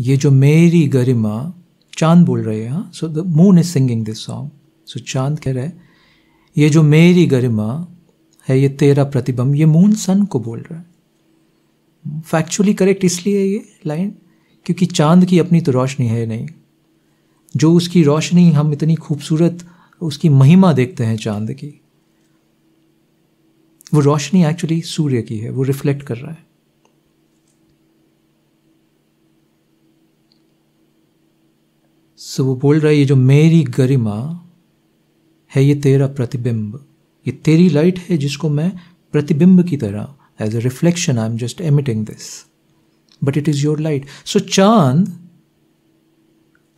ये जो मेरी गरिमा चांद बोल रहे हैं हाँ so the moon is singing this song so चांद कह रहे ये जो मेरी गरिमा है ये तेरा प्रतिबंब ये मून सन को बोल रहा है फैक्चुअली करेक्ट इसलिए ये लाइन क्योंकि चांद की अपनी तो रोशनी है नहीं जो उसकी रोशनी हम इतनी खूबसूरत उसकी महिमा देखते हैं चांद की वो रोशनी एक्चुअली सूर्य की है वो रिफ्लेक्ट कर रहा है सो वो बोल रहा है ये जो मेरी गरिमा है ये तेरा प्रतिबिंब ये तेरी लाइट है जिसको मैं प्रतिबिंब की तरह as a reflection I am just emitting this but it is your light so चांद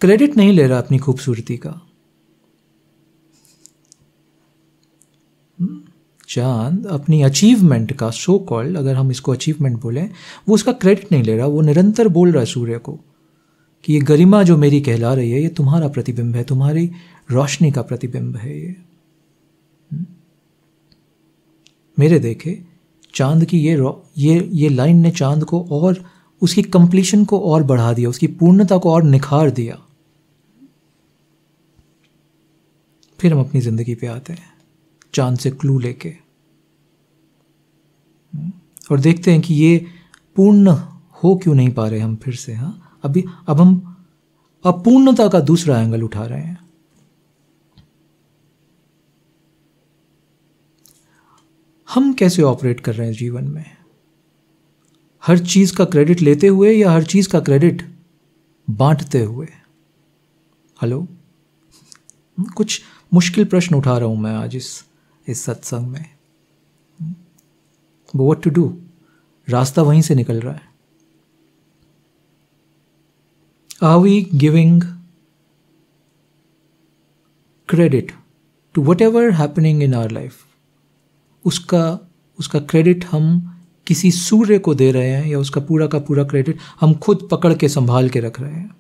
क्रेडिट नहीं ले रहा अपनी खूबसूरती का चांद अपनी अचीवमेंट का सो so कॉल्ड अगर हम इसको अचीवमेंट बोलें वो उसका क्रेडिट नहीं ले रहा वो निरंतर बोल रहा है सूर्य को कि ये गरिमा जो मेरी कहला रही है ये तुम्हारा प्रतिबिंब है तुम्हारी रोशनी का प्रतिबिंब है ये हम्म? मेरे देखे चांद की ये ये ये लाइन ने चांद को और उसकी कंप्लीशन को और बढ़ा दिया उसकी पूर्णता को और निखार दिया फिर हम अपनी ज़िंदगी पे आते हैं चांद से क्लू लेके हम्म? और देखते हैं कि ये पूर्ण हो क्यों नहीं पा रहे हम फिर से हाँ अभी अब हम अपूर्णता का दूसरा एंगल उठा रहे हैं हम कैसे ऑपरेट कर रहे हैं जीवन में हर चीज़ का क्रेडिट लेते हुए या हर चीज़ का क्रेडिट बांटते हुए हेलो कुछ मुश्किल प्रश्न उठा रहा हूं मैं आज इस इस सत्संग में वट टू डू रास्ता वहीं से निकल रहा है Are we giving to whatever happening in our life उसका उसका क्रेडिट हम किसी सूर्य को दे रहे हैं या उसका पूरा का पूरा क्रेडिट हम खुद पकड़ के संभाल के रख रहे हैं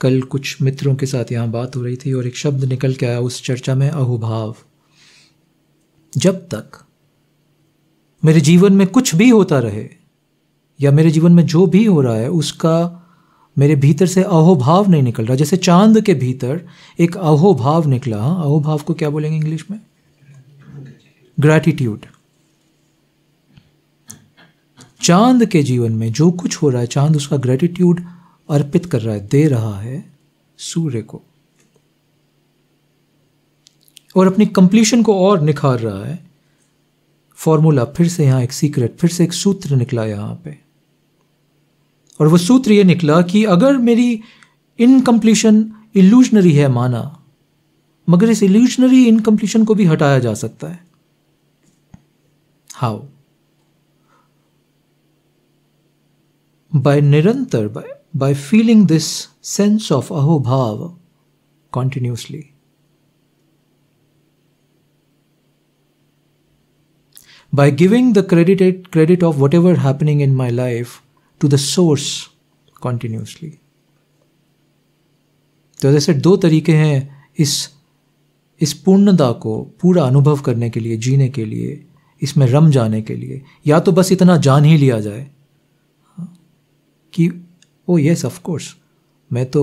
कल कुछ मित्रों के साथ यहां बात हो रही थी और एक शब्द निकल के आया उस चर्चा में अहुभाव जब तक मेरे जीवन में कुछ भी होता रहे या मेरे जीवन में जो भी हो रहा है उसका मेरे भीतर से अहोभाव नहीं निकल रहा जैसे चांद के भीतर एक अहोभाव निकला हाँ, अहोभाव को क्या बोलेंगे इंग्लिश में ग्रैटिट्यूड चांद के जीवन में जो कुछ हो रहा है चांद उसका ग्रेटिट्यूड अर्पित कर रहा है दे रहा है सूर्य को और अपनी कंप्लीशन को और निखार रहा है फॉर्मूला फिर से यहां एक सीक्रेट फिर से एक सूत्र निकला यहां पे और वो सूत्र ये निकला कि अगर मेरी इनकम्प्लीशन इल्यूशनरी है माना मगर इस इल्यूशनरी इनकम्प्लीशन को भी हटाया जा सकता है हाउ बाय निरंतर by by feeling this sense of अहोभाव continuously by giving the credit credit of whatever happening in my life to the source continuously. तो जैसे दो तरीके हैं इस इस पूर्णता को पूरा अनुभव करने के लिए जीने के लिए इसमें रम जाने के लिए या तो बस इतना जान ही लिया जाए हाँ, कि ओ यस ऑफ कोर्स मैं तो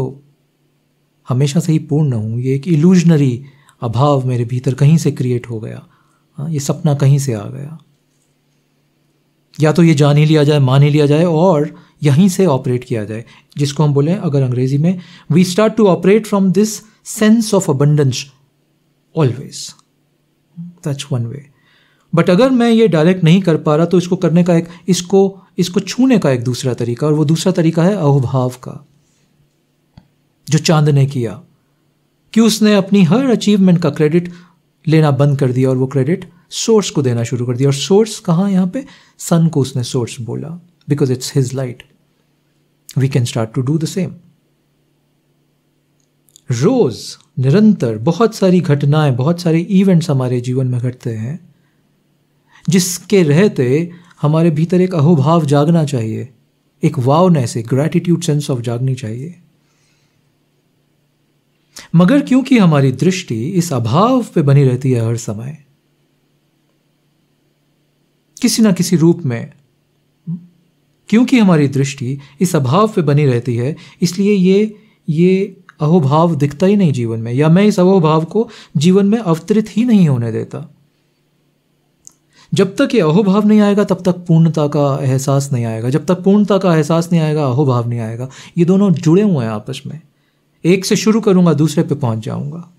हमेशा से ही पूर्ण हूँ ये एक इल्यूजनरी अभाव मेरे भीतर कहीं से क्रिएट हो गया हाँ, ये सपना कहीं से आ गया या तो ये जान ही लिया जाए मान ही लिया जाए और यहीं से ऑपरेट किया जाए जिसको हम बोलें अगर अंग्रेजी में we start to operate from this sense of abundance always that's one way but अगर मैं ये डायरेक्ट नहीं कर पा रहा तो इसको करने का एक इसको इसको छूने का एक दूसरा तरीका और वो दूसरा तरीका है अहोभाव का जो चांद ने किया कि उसने अपनी हर अचीवमेंट का क्रेडिट लेना बंद कर दिया और वो क्रेडिट सोर्स को देना शुरू कर दिया और सोर्स कहाँ यहाँ पे सन को उसने सोर्स बोला because it's his light we can start to do the same रोज निरंतर बहुत सारी घटनाएं बहुत सारे इवेंट्स हमारे जीवन में घटते हैं जिसके रहते हमारे भीतर एक अहोभाव जागना चाहिए एक वावनेस एक ग्रेटिट्यूड सेंस ऑफ जागनी चाहिए मगर क्योंकि हमारी दृष्टि इस अभाव पे बनी रहती है हर समय किसी ना किसी रूप में क्योंकि हमारी दृष्टि इस अभाव पे बनी रहती है इसलिए ये ये अहोभाव दिखता ही नहीं जीवन में या मैं इस अहोभाव को जीवन में अवतरित ही नहीं होने देता जब तक ये अहोभाव नहीं आएगा तब तक पूर्णता का एहसास नहीं आएगा जब तक पूर्णता का एहसास नहीं आएगा अहोभाव नहीं आएगा ये दोनों जुड़े हुए हैं आपस में एक से शुरू करूंगा दूसरे पे पहुंच जाऊंगा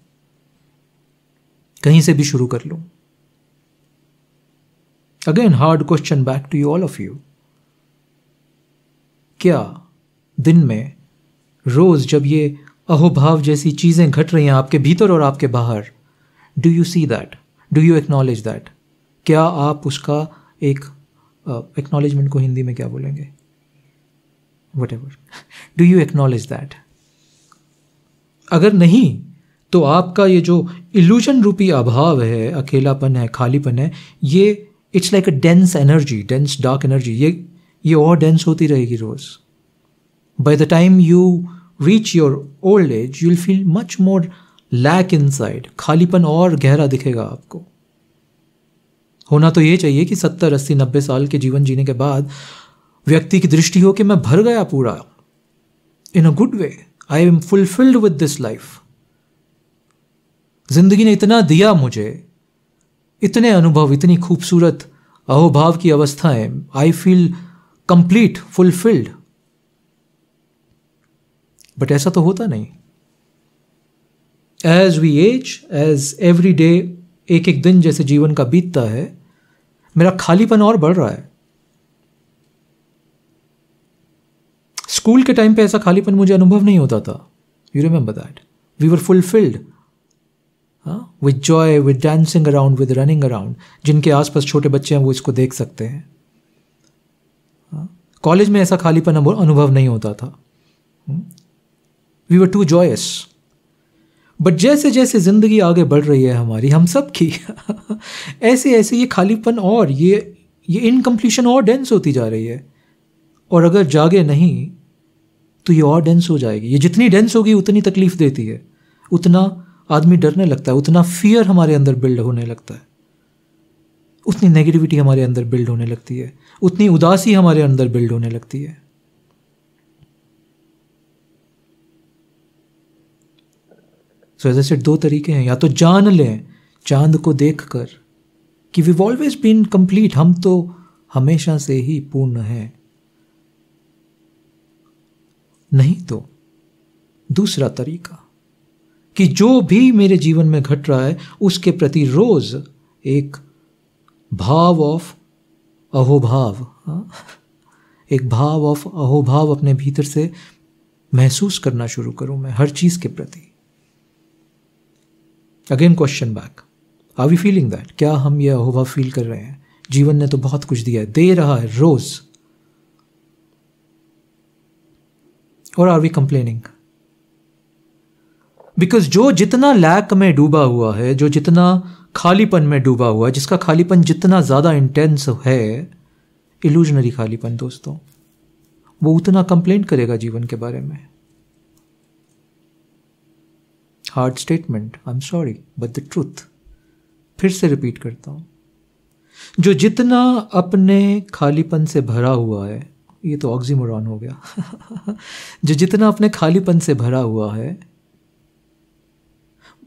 कहीं से भी शुरू कर लूँ again hard question back to you all of you क्या दिन में रोज जब ये अहोभाव जैसी चीज़ें घट रही हैं आपके भीतर और आपके बाहर do you see that do you acknowledge that क्या आप उसका एक एक्नॉलेजमेंट uh, को हिंदी में क्या बोलेंगे whatever do you acknowledge that अगर नहीं तो आपका ये जो इल्यूजन रूपी अभाव है अकेलापन है खालीपन है ये it's like a dense energy dense dark energy ये ये और डेंस होती रहेगी रोज़ time you reach your old age you will feel much more lack inside खालीपन और गहरा दिखेगा आपको होना तो ये चाहिए कि सत्तर अस्सी नब्बे साल के जीवन जीने के बाद व्यक्ति की दृष्टि हो कि मैं भर गया पूरा in a good way I am fulfilled with this life जिंदगी ने इतना दिया मुझे इतने अनुभव इतनी खूबसूरत अहोभाव की अवस्थाएं I feel complete fulfilled but ऐसा तो होता नहीं as we age age every day एक एक दिन जैसे जीवन का बीतता है मेरा खालीपन और बढ़ रहा है स्कूल के टाइम पे ऐसा खालीपन मुझे अनुभव नहीं होता था you remember that we were fulfilled with joy with dancing around with running around जिनके आसपास छोटे बच्चे हैं वो इसको देख सकते हैं कॉलेज हाँ? में ऐसा खालीपन अनुभव नहीं होता था we were too joyous but जैसे जैसे ज़िंदगी आगे बढ़ रही है हमारी हम सब की ऐसे ऐसे ये खालीपन और ये ये इनकम्प्लीशन और डेंस होती जा रही है और अगर जागे नहीं तो ये और डेंस हो जाएगी ये जितनी डेंस होगी उतनी तकलीफ देती है उतना आदमी डरने लगता है उतना फियर हमारे अंदर बिल्ड होने लगता है उतनी नेगेटिविटी हमारे अंदर बिल्ड होने लगती है उतनी उदासी हमारे अंदर बिल्ड होने लगती है सो so, ऐसे दो तरीके हैं या तो जान लें चांद को देखकर कि वी ऑलवेज बीन कंप्लीट हम तो हमेशा से ही पूर्ण हैं नहीं तो दूसरा तरीका कि जो भी मेरे जीवन में घट रहा है उसके प्रति रोज एक भाव ऑफ अहोभाव हाँ, एक भाव ऑफ अहोभाव अपने भीतर से महसूस करना शुरू करूं मैं हर चीज के प्रति again question back are we feeling that क्या हम यह अहोभाव फील कर रहे हैं जीवन ने तो बहुत कुछ दिया है दे रहा है रोज और आर वी कंप्लेनिंग बिकॉज जो जितना लैक में डूबा हुआ है जो जितना खालीपन में डूबा हुआ है जिसका खालीपन जितना ज़्यादा इंटेंस है इल्यूजनरी खालीपन दोस्तों वो उतना कंप्लेंट करेगा जीवन के बारे में hard statement I am sorry but the truth फिर से रिपीट करता हूँ जो जितना अपने खालीपन से भरा हुआ है ये तो ऑक्सीमोरॉन हो गया जो जितना अपने खालीपन से भरा हुआ है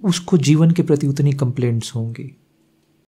उसको जीवन के प्रति उतनी कंप्लेंट्स होंगी